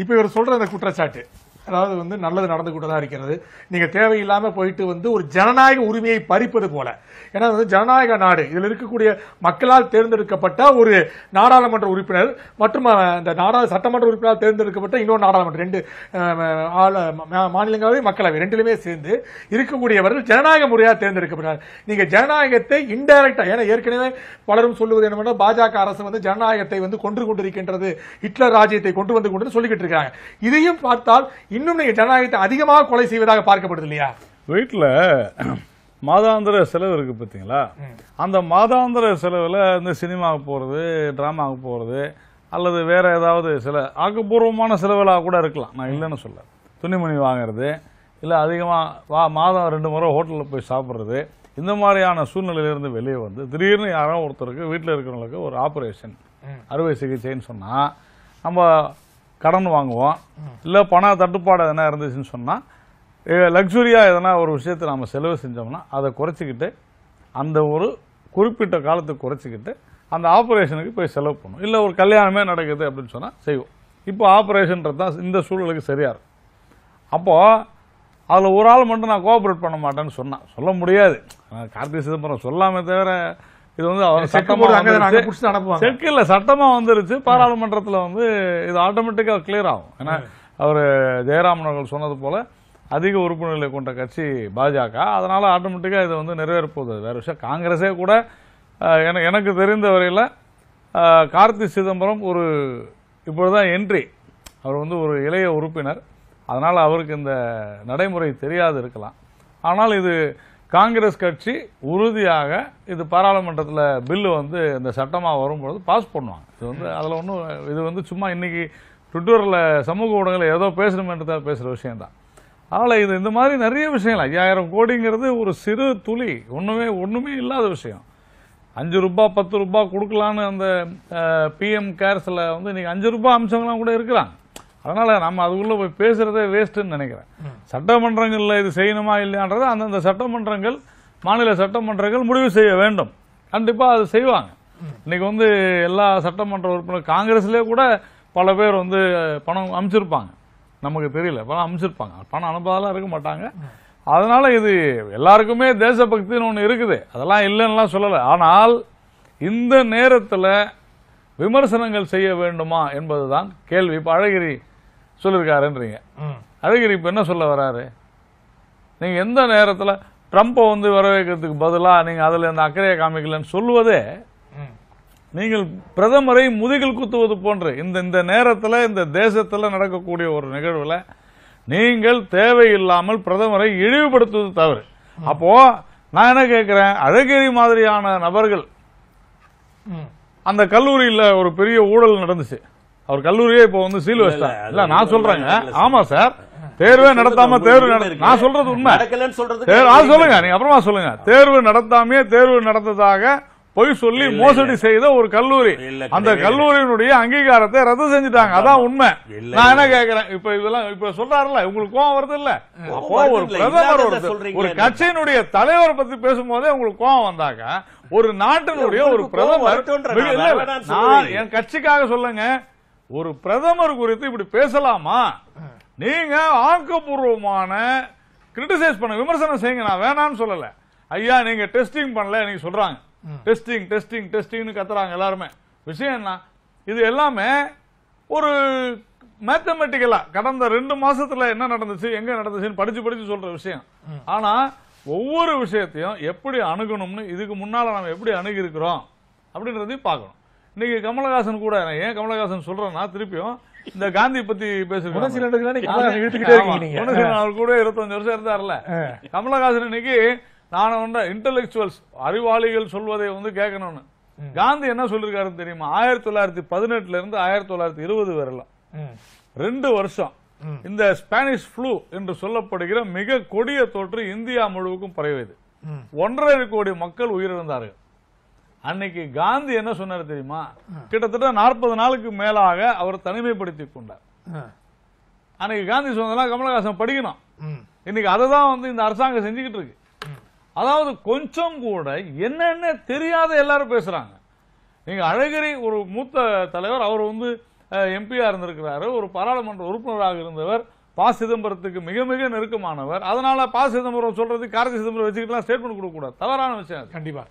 இப்ப இவர் சொல்ற அந்த குற்றச்சாட்டு அதாவது வந்து நல்லது நடந்து கொண்டு தான் இருக்கிறது நீங்கள் தேவையில்லாமல் போயிட்டு வந்து ஒரு ஜனநாயக உரிமையை பறிப்பது போல ஏன்னா வந்து ஜனநாயக நாடு இதில் இருக்கக்கூடிய மக்களால் தேர்ந்தெடுக்கப்பட்ட ஒரு நாடாளுமன்ற உறுப்பினர் மற்றும் இந்த நாடா சட்டமன்ற உறுப்பினர் தேர்ந்தெடுக்கப்பட்ட இன்னொரு நாடாளுமன்றம் ரெண்டு மாநிலங்களவை மக்களவை ரெண்டிலுமே சேர்ந்து இருக்கக்கூடியவர்கள் ஜனநாயக முறையாக தேர்ந்தெடுக்கப்படுகிறார் நீங்கள் ஜனநாயகத்தை இன்டைரக்டா ஏன்னா ஏற்கனவே பலரும் சொல்லுவது என்ன பாஜக அரசு வந்து ஜனநாயகத்தை வந்து கொன்று கொண்டிருக்கின்றது ஹிட்லர் ராஜ்யத்தை கொண்டு வந்து கொண்டு சொல்லிக்கிட்டு இருக்காங்க இதையும் பார்த்தால் இன்னும் நீங்கள் ஜனநாயகத்தை அதிகமாக கொலை செய்வதாக பார்க்கப்படுது இல்லையா வீட்டில் மாதாந்திர செலவு இருக்குது பார்த்தீங்களா அந்த மாதாந்திர செலவில் இந்த சினிமாவுக்கு போகிறது ட்ராமாவுக்கு போகிறது அல்லது வேறு ஏதாவது சில ஆக்கப்பூர்வமான செலவுகளாக கூட இருக்கலாம் நான் இல்லைன்னு சொல்ல துணிமணி வாங்கிறது இல்லை அதிகமாக வா மாதம் ரெண்டு முறை ஹோட்டலில் போய் சாப்பிட்றது இந்த மாதிரியான சூழ்நிலையிலேருந்து வெளியே வந்து திடீர்னு யாரோ ஒருத்தருக்கு வீட்டில் இருக்கிறவங்களுக்கு ஒரு ஆப்ரேஷன் அறுவை சிகிச்சைன்னு சொன்னால் நம்ம கடன் வாங்குவோம் இல்லை பண தட்டுப்பாடு எதனா இருந்துச்சுன்னு சொன்னால் லக்ஸுரியாக எதனா ஒரு விஷயத்தை நம்ம செலவு செஞ்சோம்னா அதை குறைச்சிக்கிட்டு அந்த ஒரு குறிப்பிட்ட காலத்துக்கு குறைச்சிக்கிட்டு அந்த ஆப்ரேஷனுக்கு போய் செலவு பண்ணும் இல்லை ஒரு கல்யாணமே நடக்குது அப்படின்னு சொன்னால் செய்வோம் இப்போ ஆப்ரேஷன்றது தான் இந்த சூழலுக்கு சரியாக இருக்கும் அப்போது அதில் ஒரு ஆள் மட்டும் நான் கோஆப்ரேட் பண்ண மாட்டேன்னு சொன்னேன் சொல்ல முடியாது கார்த்தி சிதம்பரம் சொல்லாமே தவிர இது வந்து சட்டமாக செக்கு இல்லை சட்டமாக வந்துருச்சு பாராளுமன்றத்தில் வந்து இது ஆட்டோமேட்டிக்காக கிளியர் ஆகும் ஏன்னா அவர் ஜெயராமன் அவர்கள் சொன்னது போல் அதிக உறுப்பினர்களை கொண்ட கட்சி பாஜக அதனால் ஆட்டோமேட்டிக்காக இதை வந்து நிறைவேறப்போகுது வேறு விஷயம் காங்கிரஸே கூட எனக்கு தெரிந்த வரையில் கார்த்தி சிதம்பரம் ஒரு இப்பொழுதுதான் என்ட்ரி அவர் வந்து ஒரு இளைய உறுப்பினர் அதனால் அவருக்கு இந்த நடைமுறை தெரியாது இருக்கலாம் ஆனால் இது காங்கிரஸ் கட்சி உறுதியாக இது பாராளுமன்றத்தில் பில்லு வந்து இந்த சட்டமாக வரும்பொழுது பாஸ் பண்ணுவாங்க இது வந்து அதில் ஒன்றும் இது வந்து சும்மா இன்றைக்கி ட்விட்டரில் சமூக ஊடகங்களில் ஏதோ பேசணுமென்று தான் பேசுகிற விஷயந்தான் அதனால் இது இந்த மாதிரி நிறைய விஷயங்கள் ஐயாயிரம் கோடிங்கிறது ஒரு சிறு துளி ஒன்றுமே ஒன்றுமே இல்லாத விஷயம் அஞ்சு ரூபா பத்து ரூபா கொடுக்கலான்னு அந்த பிஎம் கேர்ஸில் வந்து இன்றைக்கி அஞ்சு ரூபா அம்சங்கள்லாம் கூட இருக்கிறாங்க அதனால் நம்ம அதுக்குள்ளே போய் பேசுகிறதே வேஸ்ட்டுன்னு நினைக்கிறேன் சட்டமன்றங்களில் இது செய்யணுமா இல்லையான்றது அந்தந்த சட்டமன்றங்கள் மாநில சட்டமன்றங்கள் முடிவு செய்ய வேண்டும் கண்டிப்பாக அது செய்வாங்க இன்னைக்கு வந்து எல்லா சட்டமன்ற உறுப்பினர் காங்கிரஸ்லேயே கூட பல பேர் வந்து பணம் அனுப்பிச்சிருப்பாங்க நமக்கு தெரியல பணம் அனுப்பிச்சிருப்பாங்க பணம் அனுப்பாதெல்லாம் இருக்க மாட்டாங்க அதனால் இது எல்லாருக்குமே தேசபக்தின்னு ஒன்று இருக்குது அதெல்லாம் இல்லைன்னுலாம் சொல்லலை ஆனால் இந்த நேரத்தில் விமர்சனங்கள் செய்ய வேண்டுமா என்பதுதான் கேள்வி இப்போ அழகிரி சொல்லியிருக்காருன்றீங்க அழகிரி இப்போ என்ன சொல்ல வராரு நீங்கள் எந்த நேரத்தில் ட்ரம்ப்பை வந்து வரவேற்கிறதுக்கு பதிலாக நீங்கள் அதில் இந்த அக்கறையை காமிக்கலன்னு சொல்லுவதே நீங்கள் பிரதமரை முதுகில் குத்துவது போன்று இந்த இந்த நேரத்தில் இந்த தேசத்தில் நடக்கக்கூடிய ஒரு நிகழ்வில் நீங்கள் தேவையில்லாமல் பிரதமரை இழிவுபடுத்துவது தவறு அப்போ நான் என்ன கேட்குறேன் அழகிரி மாதிரியான நபர்கள் அந்த கல்லூரியில் ஒரு பெரிய ஊழல் நடந்துச்சு அவர் கல்லூரியே இப்போ வந்து சீல் வச்சா இல்ல நான் சொல்றேங்க ஆமா சார் தேர்வே நடத்தாம தேர்வு நான் சொல்றது உண்மை சொல்லுங்க நீங்க அப்புறமா சொல்லுங்க தேர்வு நடத்தாமே தேர்வு நடத்ததாக பொய் சொல்லி மோசடி செய்த ஒரு கல்லூரி அந்த கல்லூரியினுடைய அங்கீகாரத்தை ரத்து செஞ்சுட்டாங்க அதான் உண்மை நான் என்ன கேக்குறேன் இப்ப இதெல்லாம் இப்ப சொல்றாருல்ல உங்களுக்கு கோவம் வருது இல்ல ஒரு பிரதமர் ஒரு கட்சியினுடைய தலைவரை பத்தி பேசும்போதே உங்களுக்கு கோவம் வந்தாங்க ஒரு நாட்டினுடைய ஒரு பிரதமர் என் கட்சிக்காக சொல்லுங்க ஒரு பிரதமர் குறித்து இப்படி பேசலாமா நீங்க ஆக்கப்பூர்வமான கிரிட்டிசைஸ் பண்ண விமர்சனம் செய்யுங்க நான் வேணாம்னு சொல்லல ஐயா நீங்க டெஸ்டிங் பண்ணல நீங்க சொல்றாங்க டெஸ்டிங் டெஸ்டிங் டெஸ்டிங்னு கத்துறாங்க எல்லாருமே விஷயம் என்ன இது எல்லாமே ஒரு மேத்தமெட்டிக்கலா கடந்த ரெண்டு மாசத்துல என்ன நடந்துச்சு எங்க நடந்துச்சுன்னு படிச்சு படிச்சு சொல்ற விஷயம் ஆனா ஒவ்வொரு விஷயத்தையும் எப்படி அணுகணும்னு இதுக்கு முன்னால நம்ம எப்படி அணுகி இருக்கிறோம் அப்படின்றதையும் பார்க்கணும் இன்னைக்கு கமலஹாசன் கூட ஏன் கமலஹாசன் சொல்றேன்னா திருப்பியும் இந்த காந்தி பத்தி பேசுறேன் கூட இருபத்தஞ்சு வருஷம் இருந்தார்ல கமலஹாசன் இன்னைக்கு நான் ஒன்ற இன்டலெக்சுவல்ஸ் அறிவாளிகள் சொல்வதை வந்து கேட்கணும்னு காந்தி என்ன சொல்லிருக்காருன்னு தெரியுமா ஆயிரத்தி தொள்ளாயிரத்தி பதினெட்டுல இருந்து ஆயிரத்தி தொள்ளாயிரத்தி இருபது வரலாம் ரெண்டு வருஷம் இந்த ஸ்பானிஷ் ஃப்ளூ என்று சொல்லப்படுகிற மிக கொடிய தொற்று இந்தியா முழுவதும் பரவியது ஒன்றரை கோடி மக்கள் உயிரிழந்தார்கள் அன்னைக்கு காந்தி என்ன சொன்னார் தெரியுமா கிட்டத்தட்ட நாற்பது நாளுக்கு மேலாக அவர் தனிமைப்படுத்தி கொண்டார் அன்னைக்கு காந்தி சொன்னதெல்லாம் கமலஹாசன் படிக்கணும் இன்னைக்கு அதை தான் வந்து இந்த அரசாங்கம் செஞ்சுக்கிட்டு இருக்கு அதாவது கொஞ்சம் கூட என்னென்ன தெரியாத எல்லாரும் பேசுறாங்க நீங்க அழகிரி ஒரு மூத்த தலைவர் அவர் வந்து எம்பியா இருந்திருக்கிறாரு ஒரு பாராளுமன்ற உறுப்பினராக இருந்தவர் ப சிதம்பரத்துக்கு மிக மிக நெருக்கமானவர் அதனால பா சிதம்பரம் சொல்றது கார்த்தி சிதம்பரம் வச்சுக்கிட்டுலாம் ஸ்டேட்மெண்ட் கொடுக்கக்கூடாது தவறான விஷயம் கண்டிப்பா